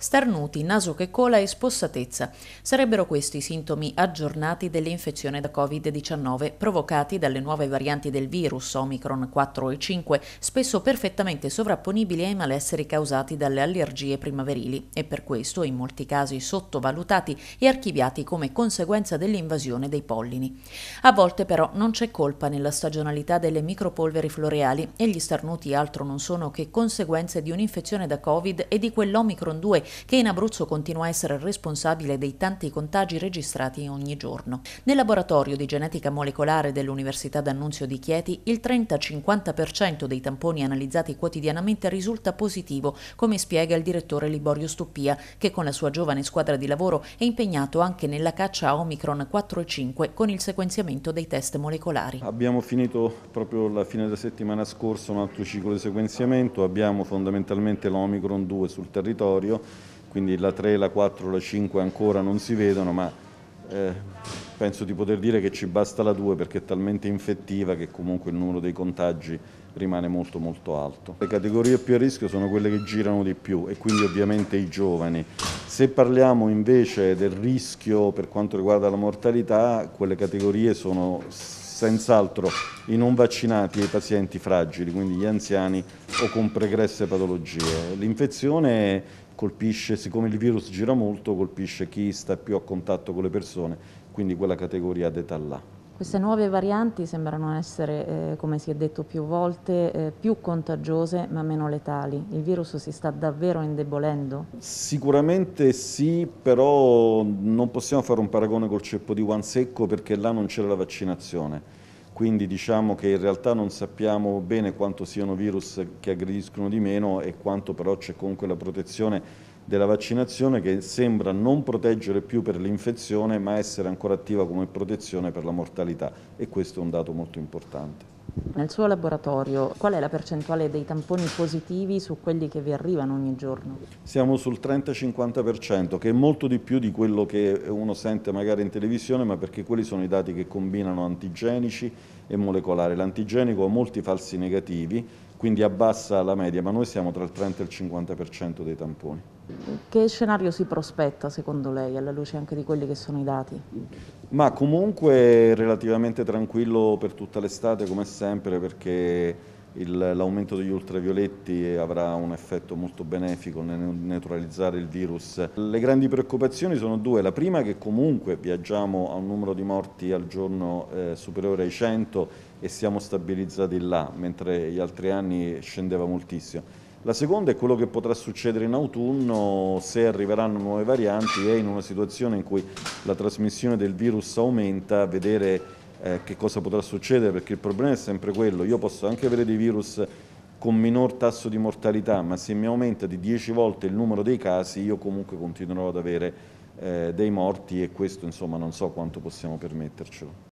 starnuti, naso che cola e spossatezza. Sarebbero questi i sintomi aggiornati dell'infezione da Covid-19 provocati dalle nuove varianti del virus Omicron 4 e 5, spesso perfettamente sovrapponibili ai malesseri causati dalle allergie primaverili e per questo in molti casi sottovalutati e archiviati come conseguenza dell'invasione dei pollini. A volte però non c'è colpa nella stagionalità delle micropolveri floreali e gli starnuti altro non sono che conseguenze di un'infezione da Covid e di quell'Omicron 2 che in Abruzzo continua a essere responsabile dei tanti contagi registrati ogni giorno. Nel laboratorio di genetica molecolare dell'Università d'Annunzio di Chieti, il 30-50% dei tamponi analizzati quotidianamente risulta positivo, come spiega il direttore Liborio Stuppia, che con la sua giovane squadra di lavoro è impegnato anche nella caccia a Omicron 4 e 5 con il sequenziamento dei test molecolari. Abbiamo finito proprio la fine della settimana scorsa un altro ciclo di sequenziamento, abbiamo fondamentalmente l'Omicron 2 sul territorio quindi la 3, la 4, la 5 ancora non si vedono, ma eh, penso di poter dire che ci basta la 2 perché è talmente infettiva che comunque il numero dei contagi rimane molto molto alto. Le categorie più a rischio sono quelle che girano di più e quindi ovviamente i giovani. Se parliamo invece del rischio per quanto riguarda la mortalità, quelle categorie sono senz'altro i non vaccinati e i pazienti fragili, quindi gli anziani o con pregresse patologie. L'infezione colpisce, siccome il virus gira molto, colpisce chi sta più a contatto con le persone, quindi quella categoria d'età là. Queste nuove varianti sembrano essere, eh, come si è detto più volte, eh, più contagiose ma meno letali. Il virus si sta davvero indebolendo? Sicuramente sì, però non possiamo fare un paragone col ceppo di Guansecco perché là non c'era la vaccinazione quindi diciamo che in realtà non sappiamo bene quanto siano virus che aggrediscono di meno e quanto però c'è comunque la protezione della vaccinazione che sembra non proteggere più per l'infezione ma essere ancora attiva come protezione per la mortalità e questo è un dato molto importante. Nel suo laboratorio qual è la percentuale dei tamponi positivi su quelli che vi arrivano ogni giorno? Siamo sul 30-50% che è molto di più di quello che uno sente magari in televisione ma perché quelli sono i dati che combinano antigenici e molecolare. L'antigenico ha molti falsi negativi quindi abbassa la media, ma noi siamo tra il 30 e il 50% dei tamponi. Che scenario si prospetta secondo lei, alla luce anche di quelli che sono i dati? Ma comunque relativamente tranquillo per tutta l'estate, come sempre, perché l'aumento degli ultravioletti avrà un effetto molto benefico nel neutralizzare il virus. Le grandi preoccupazioni sono due, la prima è che comunque viaggiamo a un numero di morti al giorno eh, superiore ai 100 e siamo stabilizzati là, mentre gli altri anni scendeva moltissimo. La seconda è quello che potrà succedere in autunno se arriveranno nuove varianti e in una situazione in cui la trasmissione del virus aumenta, vedere eh, che cosa potrà succedere, perché il problema è sempre quello, io posso anche avere dei virus con minor tasso di mortalità, ma se mi aumenta di 10 volte il numero dei casi, io comunque continuerò ad avere eh, dei morti e questo insomma non so quanto possiamo permettercelo.